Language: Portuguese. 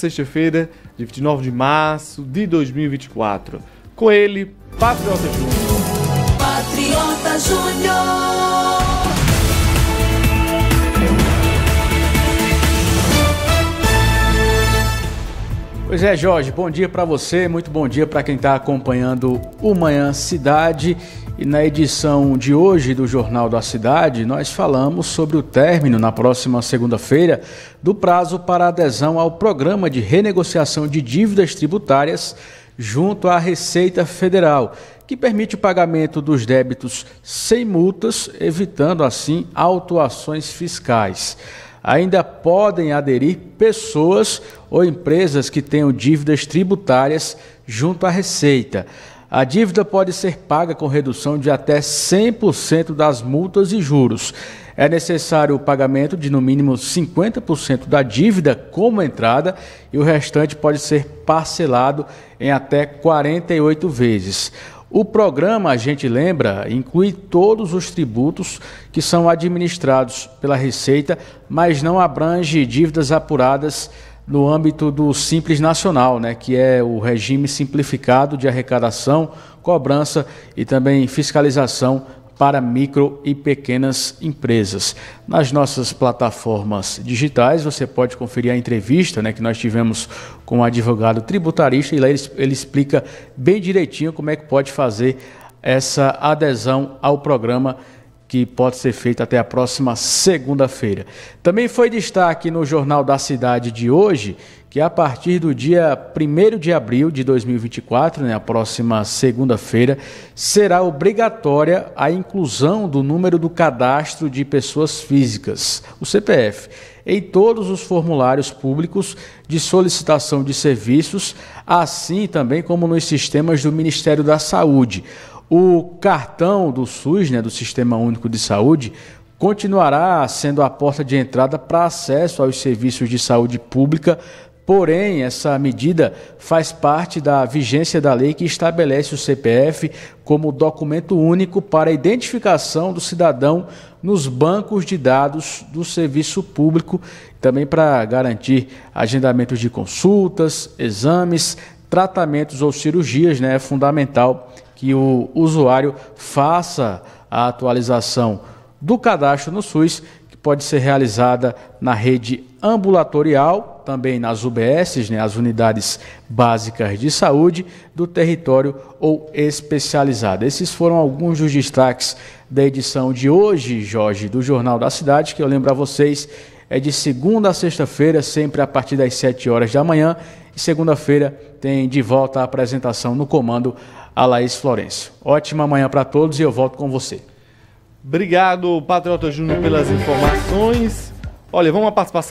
sexta-feira, de 29 de março de 2024. Com ele, Patriota Júnior. Patriota Júnior. Pois é, Jorge, bom dia para você, muito bom dia para quem está acompanhando o Manhã Cidade. E na edição de hoje do Jornal da Cidade, nós falamos sobre o término, na próxima segunda-feira, do prazo para adesão ao Programa de Renegociação de Dívidas Tributárias junto à Receita Federal, que permite o pagamento dos débitos sem multas, evitando assim autuações fiscais ainda podem aderir pessoas ou empresas que tenham dívidas tributárias junto à Receita. A dívida pode ser paga com redução de até 100% das multas e juros. É necessário o pagamento de no mínimo 50% da dívida como entrada e o restante pode ser parcelado em até 48 vezes. O programa, a gente lembra, inclui todos os tributos que são administrados pela Receita, mas não abrange dívidas apuradas no âmbito do Simples Nacional, né, que é o regime simplificado de arrecadação, cobrança e também fiscalização para micro e pequenas empresas. Nas nossas plataformas digitais, você pode conferir a entrevista né, que nós tivemos com o um advogado tributarista e lá ele, ele explica bem direitinho como é que pode fazer essa adesão ao programa que pode ser feita até a próxima segunda-feira. Também foi destaque no Jornal da Cidade de hoje que a partir do dia 1 de abril de 2024, né, a próxima segunda-feira, será obrigatória a inclusão do número do cadastro de pessoas físicas, o CPF, em todos os formulários públicos de solicitação de serviços, assim também como nos sistemas do Ministério da Saúde. O cartão do SUS, né, do Sistema Único de Saúde, continuará sendo a porta de entrada para acesso aos serviços de saúde pública Porém, essa medida faz parte da vigência da lei que estabelece o CPF como documento único para a identificação do cidadão nos bancos de dados do serviço público, também para garantir agendamentos de consultas, exames, tratamentos ou cirurgias, né? É fundamental que o usuário faça a atualização do cadastro no SUS, que pode ser realizada na rede ambulatorial, também nas UBSs, né, as unidades básicas de saúde do território ou especializada. Esses foram alguns dos destaques da edição de hoje, Jorge, do Jornal da Cidade, que eu lembro a vocês é de segunda a sexta-feira, sempre a partir das 7 horas da manhã e segunda-feira tem de volta a apresentação no comando a Laís Florencio. Ótima manhã para todos e eu volto com você. Obrigado, Patriota Júnior, pelas informações. Olha, vamos à participação.